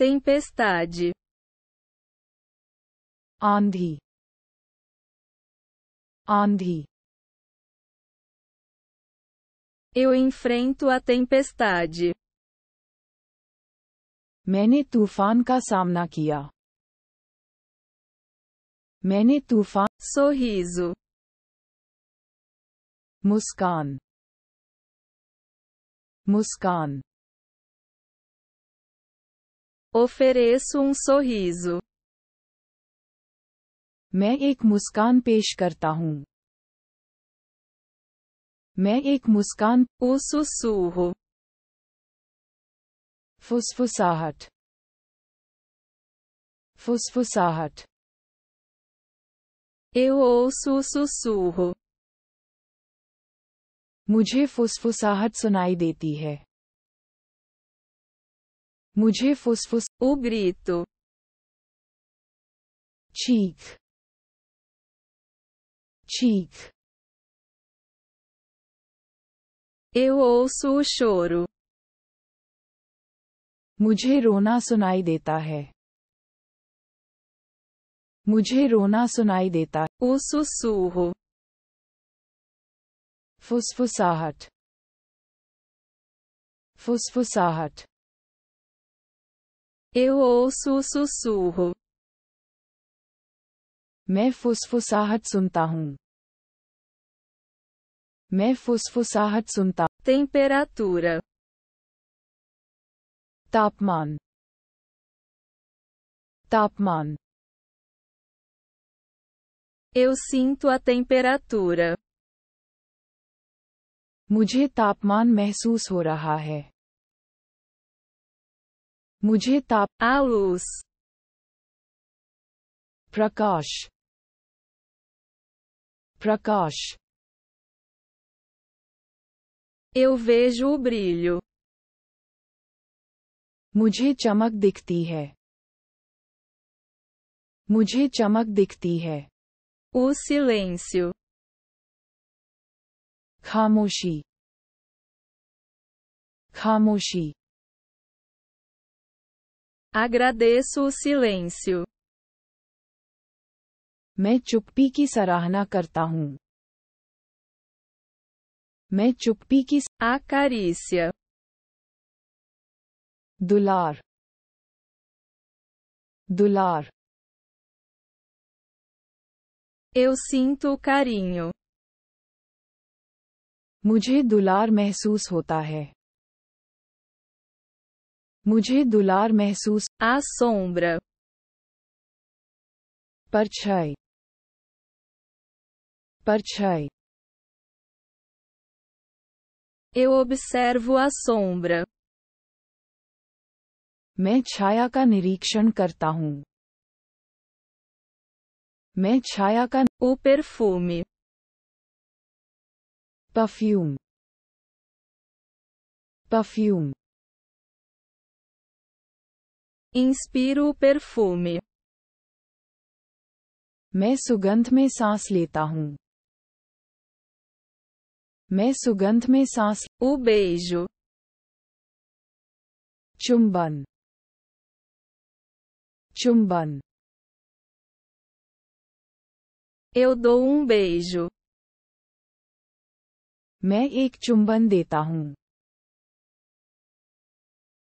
tempestade. Andi. Andi. Eu enfrento a tempestade. Mene tufan ka samna kia. Mene Sorriso. Muskan. Muskan. Ofereço um sorriso. मैं एक मुस्कान पेश करता हूँ मैं एक मुस्कान Um फुसफुसाहट फुसफुसाहट Eu मुझे फुसफुसाहट सुनाई देती है मुझे फुसफुस उग्री तो चीख चीख Eu ouço मुझे रोना सुनाई देता है मुझे रोना सुनाई देता है ओ सुसुहो फुसफुसाहट फुसफुसाहट Eu ouço o sussurro. Me फुसफुसाहट सुनता हूँ मैं फुसफुसाहट सुनता Temperatura. Tapman. Tapman. Eu sinto a temperatura. Mujhe tapman mehsoos ho raha hai. मुझे ताप आउस प्रकाश प्रकाश Eu vejo o brilho. मुझे चमक दिखती है मुझे चमक दिखती है O silêncio. खामोशी खामोशी Agradeço o silêncio. मैं चुप्पी की सराहना करता हूँ मैं चुप्पी की Acarícia. दुलार Dular. Eu sinto carinho. मुझे dular महसूस होता है मुझे दुलार महसूस आ सोम्र परछाई परछाई Eu observo a sombra. मैं छाया का निरीक्षण करता हूँ मैं छाया का O perfume. Perfume. Perfume. Inspiro o perfume. मैं सुगंध में सांस लेता हूँ मैं सुगंध में सांस O beijo. चुंबन चुंबन Eu dou um beijo. मैं एक चुंबन देता हूँ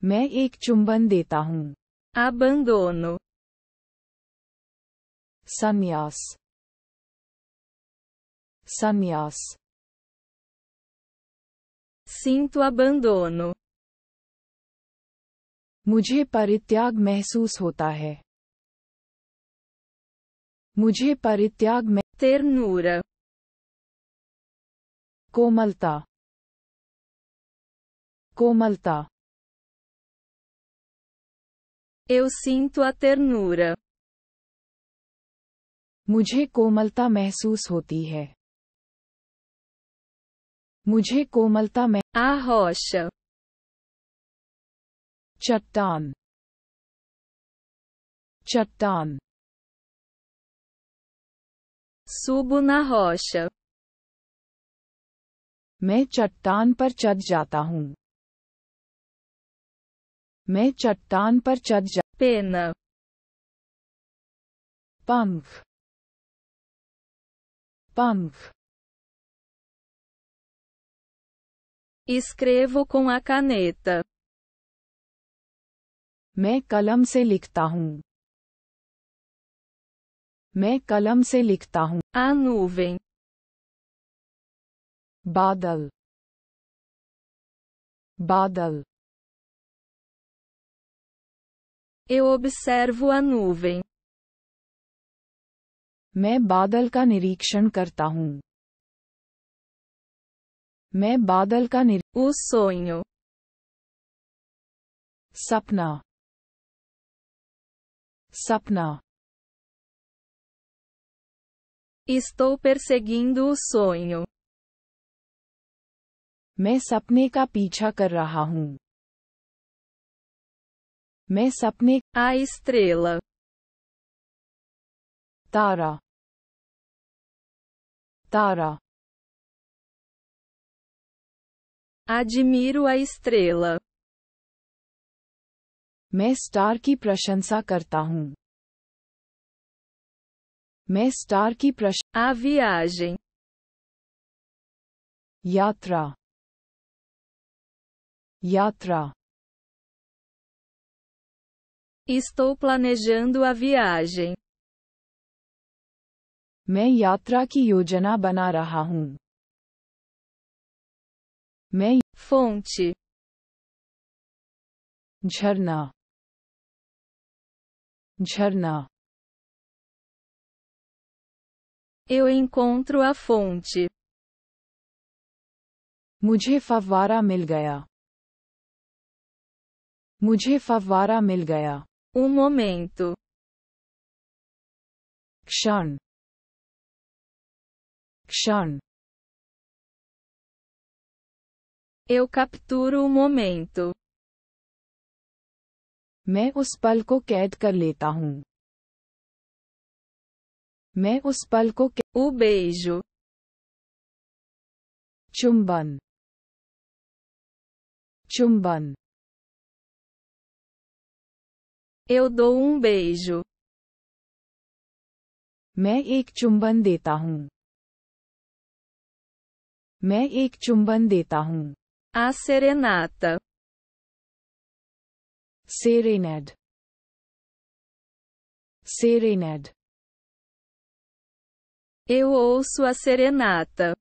मैं एक चुंबन देता हूँ abandono, sannyas, sannyas. Sinto abandono. मुझे परित्याग महसूस होता है मुझे परित्याग में ternura कोमलता कोमलता Eu sinto a ternura. मुझे कोमलता महसूस होती है मुझे कोमलता में आ चट्टान चट्टान सुबुना na मैं चट्टान पर चढ़ जाता हूँ मैं चट्टान पर चढ़ जा pena पंख पंख Escrevo com a मैं कलम से लिखता हूँ मैं कलम से लिखता हूँ A बादल बादल Eu observo a nuvem. मैं बादल का निरीक्षण करता हूँ मैं बादल का निर... O sonho. सपना सपना Estou perseguindo o sonho. मैं सपने का पीछा कर रहा हूँ मैं सपने आई स्ट्रेल Tara Tara Admiro a estrela. Me star ki prashansa karta hum. Me star ki A viagem. Yatra. Yatra. Estou planejando a viagem. मैं यात्रा की योजना बना रहा हूँ. मैं fonte झरना झरना Eu encontro a fonte. मुझे फव्वारा मिल गया मुझे फव्वारा मिल गया um momento. Kshan. Kshan. Eu capturo o momento. मैं उस पल को कैद कर लेता हूँ मैं उस पल को O beijo. चुंबन चुंबन eu dou um beijo. मैं एक चुंबन देता हूँ मैं एक चुंबन देता हूँ A serenata. Serenade. Serenade. Eu ouço a serenata.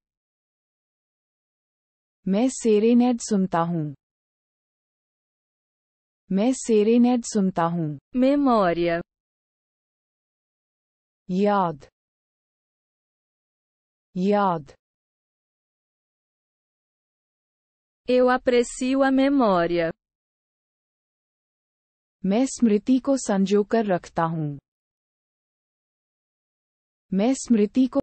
मैं serenade सुनता हूँ मैं सेरेनेड सुनता हूँ मेमोरिया याद याद Eu aprecio a memória. मैं स्मृति को संजोकर रखता हूँ मैं स्मृति को